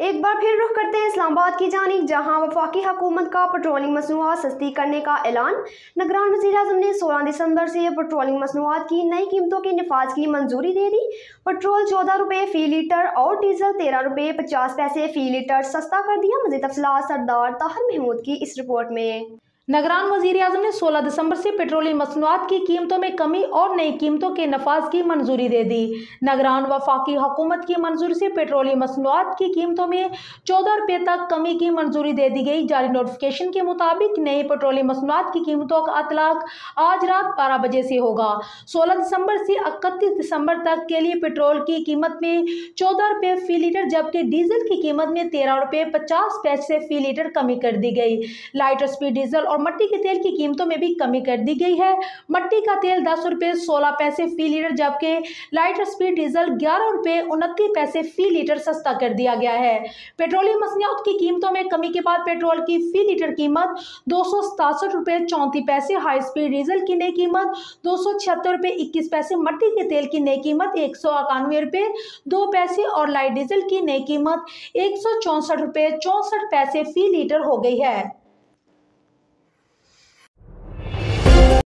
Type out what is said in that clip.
एक बार फिर रुख करते हैं इस्लामाबाद की जानी जहां वफाकी हकूमत का पेट्रोलिंग मसनूआत सस्ती करने का ऐलान नगरान वजी अजम ने 16 दिसंबर से पेट्रोलिंग मसनूआत की नई कीमतों के नफाज की मंजूरी दे दी पेट्रोल चौदह रुपये फ़ी लीटर और डीजल तेरह रुपये पचास पैसे फ़ी लीटर सस्ता कर दिया मजीद तफसला सरदार ताहर महमूद की इस रिपोर्ट में नगरान वजीर अजम ने 16 दिसंबर से पेट्रोलियम मसनवाद की कीमतों में कमी और नई कीमतों के नफाज की मंजूरी दे दी नगरान वफाकी हुकूमत की मंजूरी से पेट्रोलियम मसनवाद की कीमतों में चौदह रुपये तक कमी की मंजूरी दे दी गई जारी नोटिफिकेशन के मुताबिक नई पेट्रोलियम मसनवाद की कीमतों का अतलाक आज रात बारह बजे से होगा सोलह दिसंबर से इकतीस दिसंबर तक के लिए पेट्रोल की कीमत में चौदह रुपये फी लीटर जबकि डीजल की कीमत में तेरह रुपये पचास पैसे फी लीटर कमी कर दी गई लाइटर स्पीड डीजल और और मट्टी के तेल की कीमतों में भी कमी कर दी गई है मट्टी का तेल दस रुपये सोलह पैसे फी लीटर जबकि लाइटर स्पीड डीजल ग्यारह रुपये उनतीस पैसे फी लीटर सस्ता कर दिया गया है पेट्रोलियम मसनियात की कीमतों में कमी के बाद पेट्रोल की फी लीटर कीमत दो सौ सतासठ रुपये चौंतीस पैसे हाई स्पीड डीजल की नई कीमत दो सौ छिहत्तर रुपये इक्कीस पैसे मट्टी के तेल की नई कीमत एक सौ इक्यानवे रुपये दो पैसे और लाइट डीजल की नई कीमत एक सौ चौंसठ रुपये चौंसठ पैसे फी लीटर हो गई है